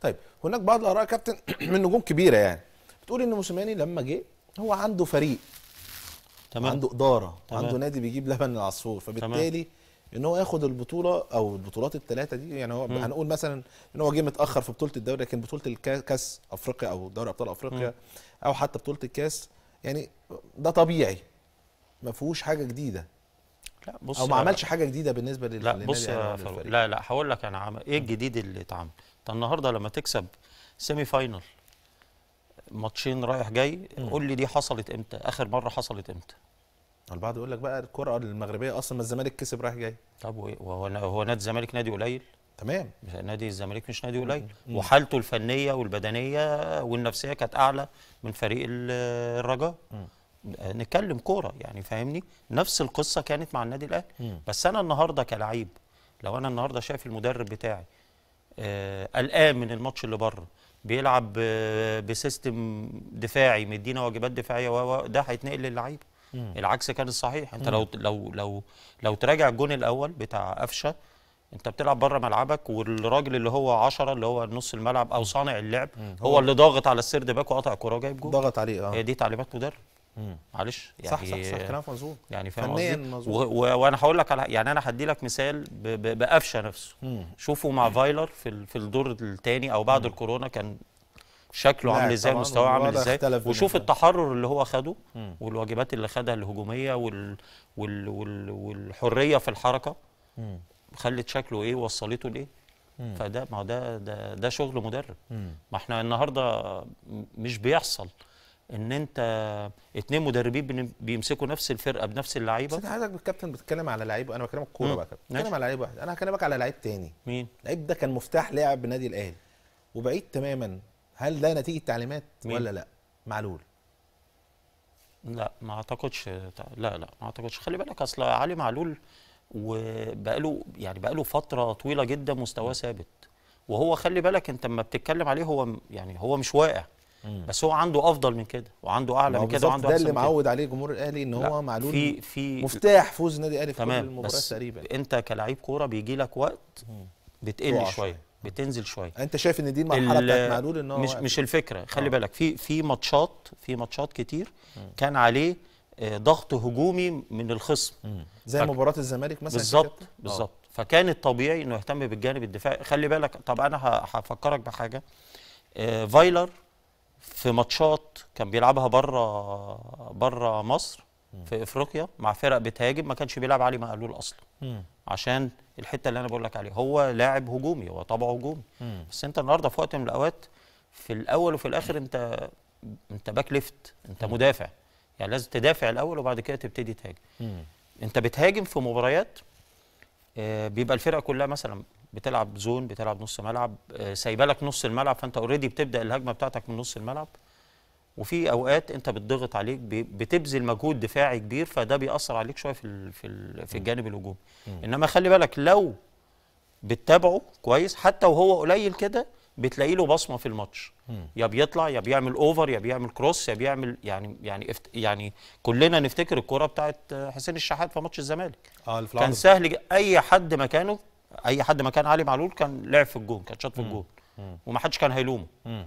طيب هناك بعض الاراء كابتن من نجوم كبيره يعني بتقول ان موسيماني لما جه هو عنده فريق تمام عنده اداره تمام. عنده نادي بيجيب لبن العصفور فبالتالي تمام. ان هو ياخد البطوله او البطولات الثلاثه دي يعني هو م. هنقول مثلا ان هو جه متاخر في بطوله الدوري لكن بطوله الكاس افريقيا او دوري ابطال افريقيا م. او حتى بطوله الكاس يعني ده طبيعي ما فيهوش حاجه جديده لا بص او ما عملش حاجه جديده بالنسبه لل لا بص يا فاروق لا لا هقول لك انا عم... ايه الجديد اللي اتعمل انت النهارده لما تكسب سيمي فاينل ماتشين رايح جاي قول لي دي حصلت امتى اخر مره حصلت امتى البعض يقول لك بقى الكره المغربيه اصلا ما الزمالك كسب رايح جاي طب وهو هو نادي الزمالك نادي قليل تمام نادي الزمالك مش نادي قليل وحالته الفنيه والبدنيه والنفسيه كانت اعلى من فريق الرجاء نتكلم كوره يعني فاهمني نفس القصه كانت مع النادي الاهلي بس انا النهارده كلعيب لو انا النهارده شايف المدرب بتاعي آه، قلقان من الماتش اللي بره بيلعب آه، بسيستم دفاعي مدينا واجبات دفاعيه ده هيتنقل للعيبه العكس كان الصحيح انت لو لو لو لو تراجع الجون الاول بتاع قفشه انت بتلعب بره ملعبك والراجل اللي هو 10 اللي هو نص الملعب او صانع اللعب هو, هو اللي ضاغط على السيرد باك وقطع الكوره جايب جون ضغط عليه اه هي دي تعليمات مدرب معلش يعني صح صح, صح يعني كلام مظبوط يعني فنيا مظبوط وانا هقول لك على يعني انا هدي لك مثال بقفشه نفسه مم. شوفوا مع فايلر في في الدور الثاني او بعد مم. الكورونا كان شكله عامل ازاي مستواه عامل ازاي وشوف التحرر اللي هو خده مم. والواجبات اللي خدها الهجوميه وال وال وال والحريه في الحركه مم. خلت شكله ايه وصلته لايه فده ما ده ده ده شغل مدرب ما احنا النهارده مش بيحصل ان انت اتنين مدربين بيمسكوا نفس الفرقه بنفس اللعيبه بس انا عايزك بالكابتن بتتكلم على لعيب انا بكلمك كوره بقى كابتن بتكلم على لعيب واحد انا هكلمك على لعيب تاني مين لعيب ده كان مفتاح لعب بنادي الاهلي وبعيد تماما هل ده نتيجه تعليمات مين؟ ولا لا معلول لا ما اعتقدش لا لا ما اعتقدش خلي بالك اصل علي معلول وبقاله يعني بقاله فتره طويله جدا مستواه ثابت وهو خلي بالك انت لما بتتكلم عليه هو يعني هو مش واقع مم. بس هو عنده افضل من كده وعنده اعلى من كده وعنده ده اللي معود عليه جمهور الاهلي ان هو معلول في في مفتاح فوز النادي الاهلي في كل المباريات تقريبا انت كلاعب كوره بيجي لك وقت بتقل شويه بتنزل شويه يعني انت شايف ان دي المرحله بتاعت معلول ان هو مش مش الفكره خلي آه. بالك في في ماتشات في ماتشات كتير مم. كان عليه آه، ضغط هجومي من الخصم مم. زي مباراه الزمالك مثلا بالظبط آه. بالظبط فكان الطبيعي انه يهتم بالجانب الدفاعي خلي بالك طب انا هفكرك بحاجه فايلر في ماتشات كان بيلعبها بره بره مصر في افريقيا مع فرق بتهاجم ما كانش بيلعب علي مقلول اصلا عشان الحته اللي انا بقول لك عليها هو لاعب هجومي هو طبعه هجومي بس انت النهارده في وقت من الاوقات في الاول وفي الاخر انت انت باك ليفت انت مدافع يعني لازم تدافع الاول وبعد كده تبتدي تهاجم انت بتهاجم في مباريات آه، بيبقى الفرقه كلها مثلا بتلعب زون بتلعب نص ملعب آه، سايبه لك نص الملعب فانت اوريدي بتبدا الهجمه بتاعتك من نص الملعب وفي اوقات انت بتضغط عليك بتبذل مجهود دفاعي كبير فده بيأثر عليك شويه في في في الجانب الهجومي انما خلي بالك لو بتتابعه كويس حتى وهو قليل كده بتلاقي له بصمه في الماتش يا بيطلع يا بيعمل اوفر يا بيعمل كروس يا بيعمل يعني يعني افت يعني كلنا نفتكر الكوره بتاعت حسين الشحات في ماتش الزمالك آه كان سهل اي حد مكانه اي حد مكان علي معلول كان لعب في الجون كان شاط في الجون ومحدش كان هيلومه